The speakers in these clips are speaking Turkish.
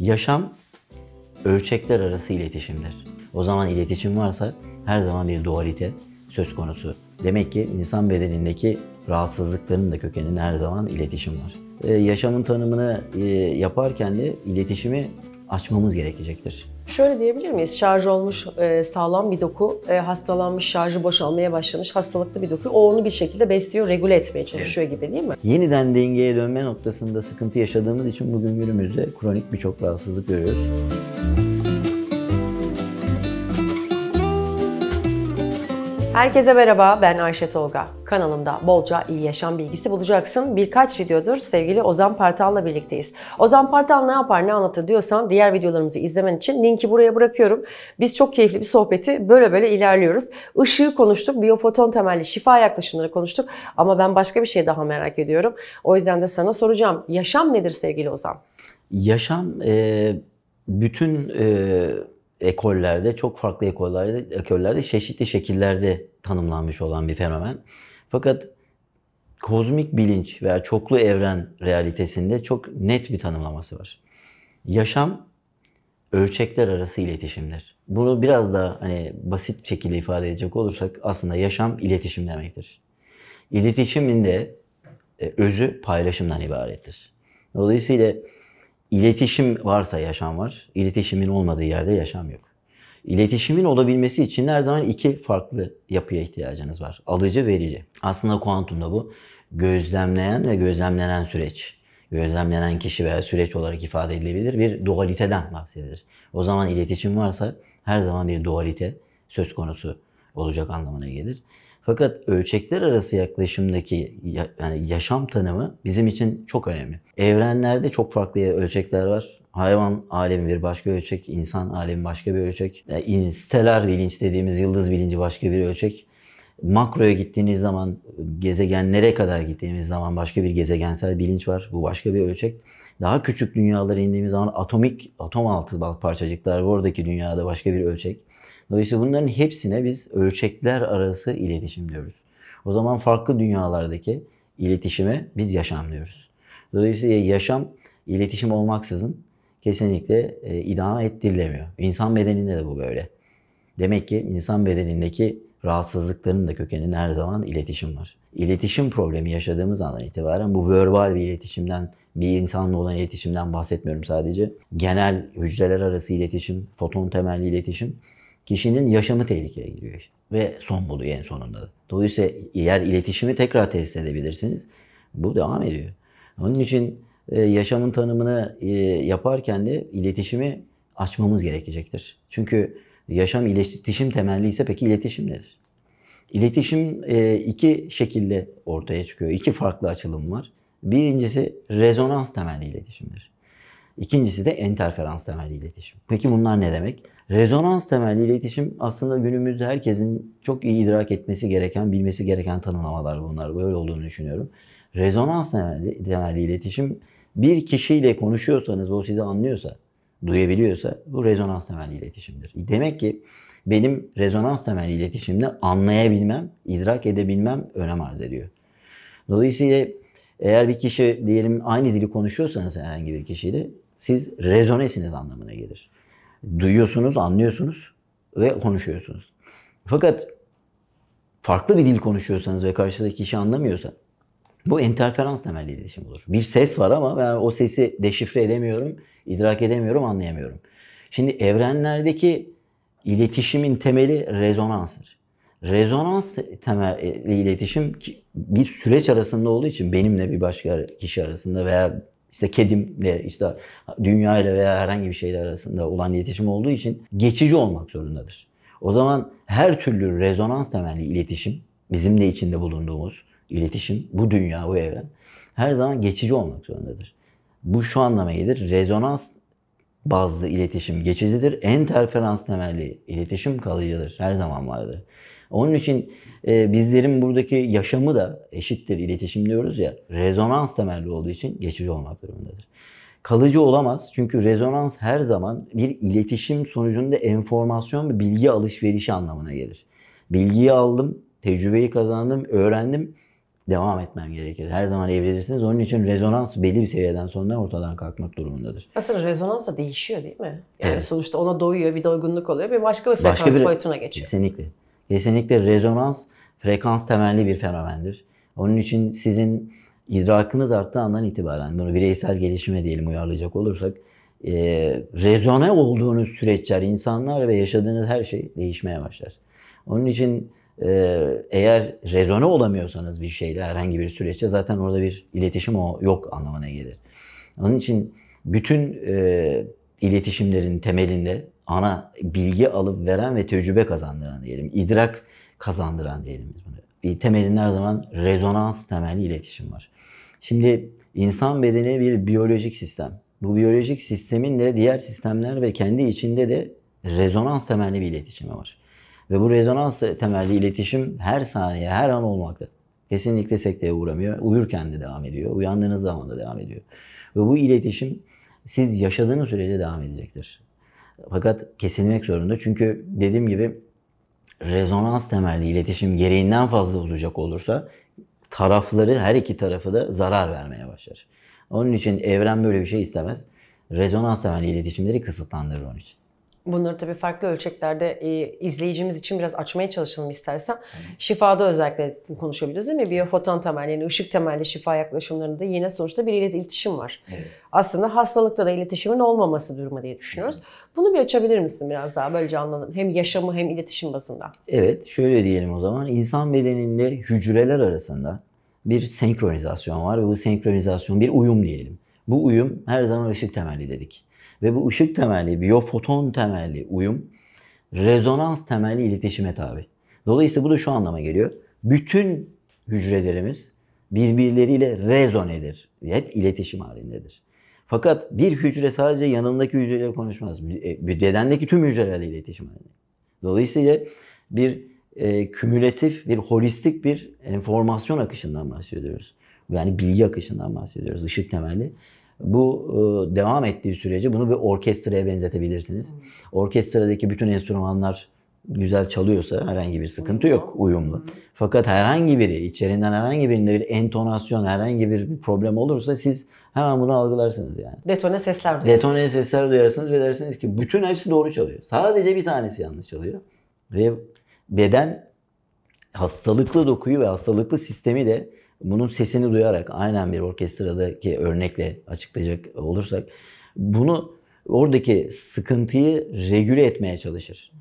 Yaşam ölçekler arası iletişimdir. O zaman iletişim varsa her zaman bir dualite söz konusu. Demek ki insan bedenindeki rahatsızlıkların da kökeninde her zaman iletişim var. Ee, yaşamın tanımını e, yaparken de iletişimi açmamız gerekecektir. Şöyle diyebilir miyiz? Şarj olmuş e, sağlam bir doku, e, hastalanmış, şarjı boşalmaya başlamış hastalıklı bir doku. O onu bir şekilde besliyor, regüle etmeye çalışıyor evet. gibi değil mi? Yeniden dengeye dönme noktasında sıkıntı yaşadığımız için bugün günümüzde kronik birçok rahatsızlık görüyoruz. Herkese merhaba, ben Ayşe Tolga. Kanalımda bolca iyi yaşam bilgisi bulacaksın. Birkaç videodur sevgili Ozan Partal'la birlikteyiz. Ozan Partal ne yapar, ne anlatır diyorsan diğer videolarımızı izlemen için linki buraya bırakıyorum. Biz çok keyifli bir sohbeti böyle böyle ilerliyoruz. Işığı konuştuk, biyofoton temelli şifa yaklaşımları konuştuk ama ben başka bir şey daha merak ediyorum. O yüzden de sana soracağım. Yaşam nedir sevgili Ozan? Yaşam bütün ekollerde, çok farklı ekollerde, ekollerde çeşitli şekillerde tanımlanmış olan bir fenomen. Fakat kozmik bilinç veya çoklu evren realitesinde çok net bir tanımlaması var. Yaşam ölçekler arası iletişimdir. Bunu biraz daha hani basit şekilde ifade edecek olursak aslında yaşam iletişim demektir. İletişimin de e, özü paylaşımdan ibarettir. Dolayısıyla İletişim varsa yaşam var. İletişimin olmadığı yerde yaşam yok. İletişimin olabilmesi için her zaman iki farklı yapıya ihtiyacınız var. Alıcı, verici. Aslında kuantumda bu gözlemleyen ve gözlemlenen süreç. Gözlemlenen kişi veya süreç olarak ifade edilebilir. Bir dualiteden bahsedilir. O zaman iletişim varsa her zaman bir dualite söz konusu olacak anlamına gelir. Fakat ölçekler arası yaklaşımdaki yani yaşam tanımı bizim için çok önemli. Evrenlerde çok farklı ölçekler var. Hayvan alemi bir başka ölçek, insan alemi başka bir ölçek. Yani steler bilinç dediğimiz yıldız bilinci başka bir ölçek. Makroya gittiğiniz zaman, gezegenlere kadar gittiğimiz zaman başka bir gezegensel bilinç var. Bu başka bir ölçek. Daha küçük dünyalara indiğimiz zaman atomik, atom altı parçacıklar bu oradaki dünyada başka bir ölçek. Dolayısıyla bunların hepsine biz ölçekler arası iletişim diyoruz. O zaman farklı dünyalardaki iletişime biz yaşam diyoruz. Dolayısıyla yaşam iletişim olmaksızın kesinlikle e, idame ettirilemiyor. İnsan bedeninde de bu böyle. Demek ki insan bedenindeki rahatsızlıkların da kökeninde her zaman iletişim var. İletişim problemi yaşadığımız andan itibaren bu verbal bir iletişimden, bir insanla olan iletişimden bahsetmiyorum sadece. Genel hücreler arası iletişim, foton temelli iletişim kişinin yaşamı tehlikeye giriyor ve son buluyor en sonunda. Dolayısıyla eğer iletişimi tekrar tesis edebilirsiniz bu devam ediyor. Onun için e, yaşamın tanımını e, yaparken de iletişimi açmamız gerekecektir. Çünkü yaşam iletişim temelli ise peki iletişim nedir? İletişim e, iki şekilde ortaya çıkıyor. İki farklı açılım var. Birincisi rezonans temelli iletişimdir. İkincisi de interferans temelli iletişim. Peki bunlar ne demek? Rezonans temelli iletişim aslında günümüzde herkesin çok iyi idrak etmesi gereken, bilmesi gereken tanımlamalar bunlar. Böyle olduğunu düşünüyorum. Rezonans temelli, temelli iletişim bir kişiyle konuşuyorsanız, o sizi anlıyorsa, duyabiliyorsa bu rezonans temelli iletişimdir. Demek ki benim rezonans temelli iletişimle anlayabilmem, idrak edebilmem önem arz ediyor. Dolayısıyla eğer bir kişi diyelim aynı dili konuşuyorsanız herhangi bir kişiyle siz rezonesiniz anlamına gelir duyuyorsunuz, anlıyorsunuz ve konuşuyorsunuz. Fakat farklı bir dil konuşuyorsanız ve karşıdaki kişi anlamıyorsa bu interferans temelli iletişim olur. Bir ses var ama ben o sesi deşifre edemiyorum, idrak edemiyorum, anlayamıyorum. Şimdi evrenlerdeki iletişimin temeli rezonanstır. Rezonans temelli iletişim bir süreç arasında olduğu için benimle bir başka kişi arasında veya işte kedimle, işte dünya ile veya herhangi bir şeyler arasında olan iletişim olduğu için geçici olmak zorundadır. O zaman her türlü rezonans temelli iletişim, bizim de içinde bulunduğumuz iletişim, bu dünya, bu evren her zaman geçici olmak zorundadır. Bu şu anlama gelir. Rezonans bazlı iletişim geçicidir. Enterferans temelli iletişim kalıcıdır. Her zaman vardır. Onun için e, bizlerin buradaki yaşamı da eşittir, iletişim diyoruz ya, rezonans temelli olduğu için geçici olmak durumundadır. Kalıcı olamaz çünkü rezonans her zaman bir iletişim sonucunda enformasyon ve bilgi alışverişi anlamına gelir. Bilgiyi aldım, tecrübeyi kazandım, öğrendim, devam etmem gerekir. Her zaman evlenirsiniz. Onun için rezonans belli bir seviyeden sonra ortadan kalkmak durumundadır. Aslında rezonans da değişiyor değil mi? Yani evet. sonuçta ona doyuyor, bir doygunluk oluyor. Bir başka bir frekans başka bir, boyutuna geçiyor. Kesinlikle. Kesinlikle rezonans frekans temelli bir fenomendir. Onun için sizin idrakınız arttığı andan itibaren bunu bireysel gelişime diyelim uyarlayacak olursak e, rezone olduğunuz süreçler, insanlar ve yaşadığınız her şey değişmeye başlar. Onun için e, eğer rezone olamıyorsanız bir şeyle herhangi bir süreçte zaten orada bir iletişim o yok anlamına gelir. Onun için bütün e, iletişimlerin temelinde ana bilgi alıp veren ve tecrübe kazandıran diyelim. İdrak kazandıran diyelim biz Temelinde her zaman rezonans temelli iletişim var. Şimdi insan bedeni bir biyolojik sistem. Bu biyolojik sistemin de diğer sistemler ve kendi içinde de rezonans temelli bir iletişimi var. Ve bu rezonans temelli iletişim her saniye, her an olmakta. Kesinlikle sekteye uğramıyor. Uyurken de devam ediyor. Uyandığınız zaman da devam ediyor. Ve bu iletişim siz yaşadığınız sürece devam edecektir. Fakat kesilmek zorunda. Çünkü dediğim gibi rezonans temelli iletişim gereğinden fazla uzayacak olursa tarafları her iki tarafı da zarar vermeye başlar. Onun için evren böyle bir şey istemez. Rezonans temelli iletişimleri kısıtlandırır onun için. Bunları tabii farklı ölçeklerde e, izleyicimiz için biraz açmaya çalışalım istersen. Şifada özellikle konuşabiliriz değil mi? Biyofoton temelli, yani ışık temelli şifa yaklaşımlarında yine sonuçta bir iletişim var. Evet. Aslında hastalıkta da iletişimin olmaması durumu diye düşünüyoruz. Evet. Bunu bir açabilir misin biraz daha böylece anladım. Hem yaşamı hem iletişim bazında. Evet şöyle diyelim o zaman. İnsan bedeninde hücreler arasında bir senkronizasyon var ve bu senkronizasyon bir uyum diyelim. Bu uyum her zaman ışık temelli dedik. Ve bu ışık temelli, biyofoton temelli uyum rezonans temelli iletişime tabi. Dolayısıyla bu da şu anlama geliyor. Bütün hücrelerimiz birbirleriyle rezon edir, Hep iletişim halindedir. Fakat bir hücre sadece yanındaki hücreyle konuşmaz. E, bir dedendeki tüm hücrelerle iletişim halinde. Dolayısıyla bir e, kümülatif, bir holistik bir enformasyon akışından bahsediyoruz. Yani bilgi akışından bahsediyoruz, Işık temelli. Bu e, devam ettiği sürece bunu bir orkestraya benzetebilirsiniz. Hmm. Orkestradaki bütün enstrümanlar güzel çalıyorsa herhangi bir sıkıntı yok uyumlu. Hmm. Fakat herhangi biri içerinden herhangi birinde bir entonasyon herhangi bir problem olursa siz hemen bunu algılarsınız yani. Detone sesler duyarsınız. Detone sesler duyarsınız ve dersiniz ki bütün hepsi doğru çalıyor. Sadece bir tanesi yanlış çalıyor. Ve beden hastalıklı dokuyu ve hastalıklı sistemi de bunun sesini duyarak aynen bir orkestradaki örnekle açıklayacak olursak bunu oradaki sıkıntıyı regüle etmeye çalışır.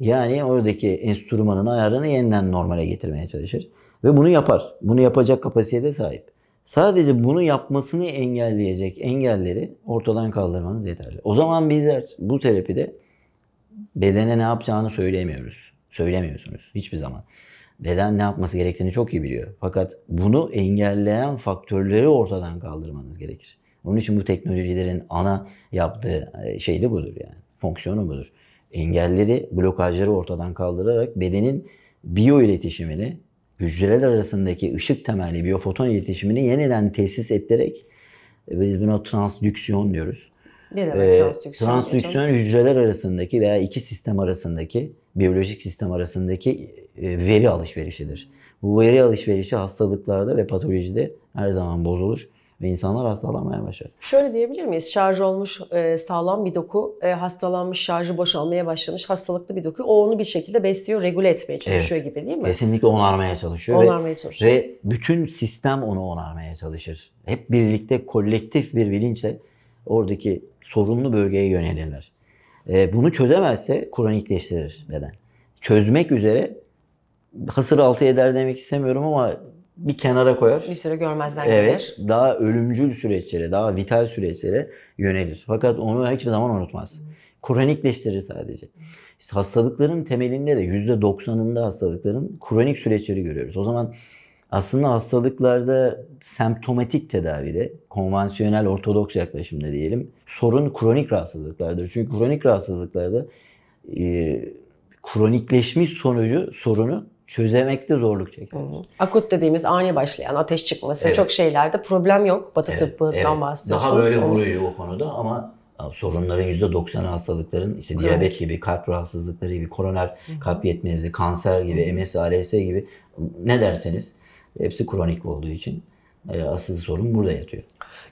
Yani oradaki enstrümanın ayarını yeniden normale getirmeye çalışır. Ve bunu yapar. Bunu yapacak kapasitede sahip. Sadece bunu yapmasını engelleyecek engelleri ortadan kaldırmanız yeterli. O zaman bizler bu terapide bedene ne yapacağını söyleyemiyoruz. Söylemiyorsunuz hiçbir zaman neden ne yapması gerektiğini çok iyi biliyor. Fakat bunu engelleyen faktörleri ortadan kaldırmanız gerekir. Onun için bu teknolojilerin ana yaptığı e, şey de budur yani. Fonksiyonu budur. Engelleri, blokajları ortadan kaldırarak bedenin biyo iletişimini, hücreler arasındaki ışık temelli biyofoton iletişimini yeniden tesis ettirerek e, biz buna transdüksiyon diyoruz. Ne demek ee, transdüksiyon? Transdüksiyon hücreler arasındaki veya iki sistem arasındaki, biyolojik sistem arasındaki e, veri alışverişidir. Bu veri alışverişi hastalıklarda ve patolojide her zaman bozulur ve insanlar hastalanmaya başlar. Şöyle diyebilir miyiz? Şarj olmuş e, sağlam bir doku, e, hastalanmış, şarjı boşalmaya başlamış hastalıklı bir doku. O onu bir şekilde besliyor, regüle etmeye çalışıyor evet. gibi değil mi? Kesinlikle onarmaya çalışıyor. Onarmaya ve, çalışıyor. Ve bütün sistem onu onarmaya çalışır. Hep birlikte kolektif bir bilinçle oradaki sorunlu bölgeye yönelirler. E, bunu çözemezse kronikleştirir beden. Çözmek üzere hasır altı eder demek istemiyorum ama bir kenara koyar. Bir süre görmezden gelir. Evet. Daha ölümcül süreçlere, daha vital süreçlere yönelir. Fakat onu hiçbir zaman unutmaz. Kronikleştirir sadece. İşte hastalıkların temelinde de yüzde %90'ında hastalıkların kronik süreçleri görüyoruz. O zaman aslında hastalıklarda semptomatik tedavide, konvansiyonel ortodoks yaklaşımda diyelim, sorun kronik rahatsızlıklardır. Çünkü kronik rahatsızlıklarda e, kronikleşmiş sonucu sorunu çözemekte zorluk çeker. Hı hı. Akut dediğimiz ani başlayan ateş çıkması evet. çok şeylerde problem yok. Batı evet, tıbbından evet. bahsediyorsunuz. Daha böyle vurucu o konuda ama e, sorunların %90'ı hastalıkların işte Kronik. diyabet gibi, kalp rahatsızlıkları gibi, koroner Hı-hı. kalp yetmezliği, kanser gibi, MS, ALS gibi ne derseniz hepsi kronik olduğu için e, asıl sorun burada yatıyor.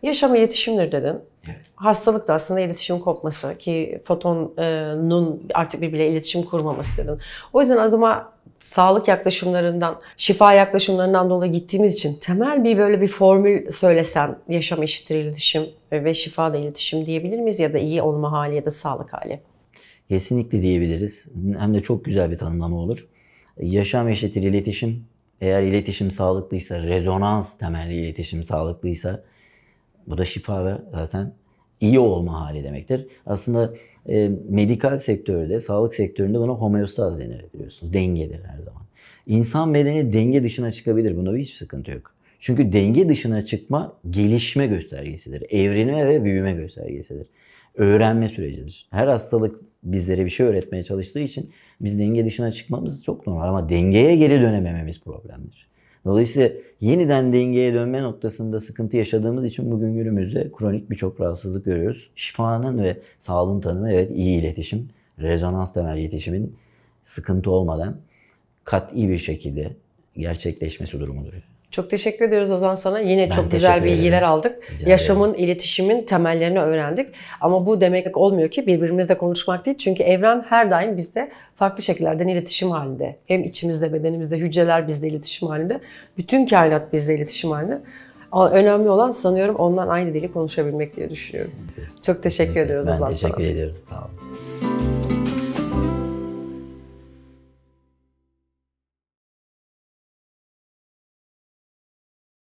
Yaşam iletişimdir dedin. Evet. Hastalık da aslında iletişim kopması ki fotonun artık birbirle iletişim kurmaması dedin. O yüzden o zaman sağlık yaklaşımlarından, şifa yaklaşımlarından dolayı gittiğimiz için temel bir böyle bir formül söylesem yaşam eşittir iletişim ve şifa da iletişim diyebilir miyiz ya da iyi olma hali ya da sağlık hali? Kesinlikle diyebiliriz. Hem de çok güzel bir tanımlama olur. Yaşam eşittir iletişim. Eğer iletişim sağlıklıysa, rezonans temelli iletişim sağlıklıysa bu da şifa ve zaten iyi olma hali demektir. Aslında e, medikal sektörde, sağlık sektöründe buna homeostaz denir biliyorsunuz. Dengedir her zaman. İnsan bedeni denge dışına çıkabilir. Bunda hiçbir sıkıntı yok. Çünkü denge dışına çıkma gelişme göstergesidir. Evrilme ve büyüme göstergesidir. Öğrenme sürecidir. Her hastalık bizlere bir şey öğretmeye çalıştığı için biz denge dışına çıkmamız çok normal ama dengeye geri dönemememiz problemdir. Dolayısıyla yeniden dengeye dönme noktasında sıkıntı yaşadığımız için bugün günümüzde kronik birçok rahatsızlık görüyoruz. Şifanın ve sağlığın tanımı evet iyi iletişim, rezonans temel iletişimin sıkıntı olmadan kat'i bir şekilde gerçekleşmesi durumudur. Çok teşekkür ediyoruz Ozan sana. Yine ben çok güzel bilgiler ederim. aldık. Rica Yaşamın, ederim. iletişimin temellerini öğrendik. Ama bu demek olmuyor ki birbirimizle konuşmak değil. Çünkü evren her daim bizde farklı şekillerden iletişim halinde. Hem içimizde, bedenimizde, hücreler bizde iletişim halinde. Bütün kainat bizde iletişim halinde. Önemli olan sanıyorum ondan aynı dili konuşabilmek diye düşünüyorum. Kesinlikle. Çok teşekkür ediyoruz ben Ozan teşekkür sana. ediyorum. Sağ olun.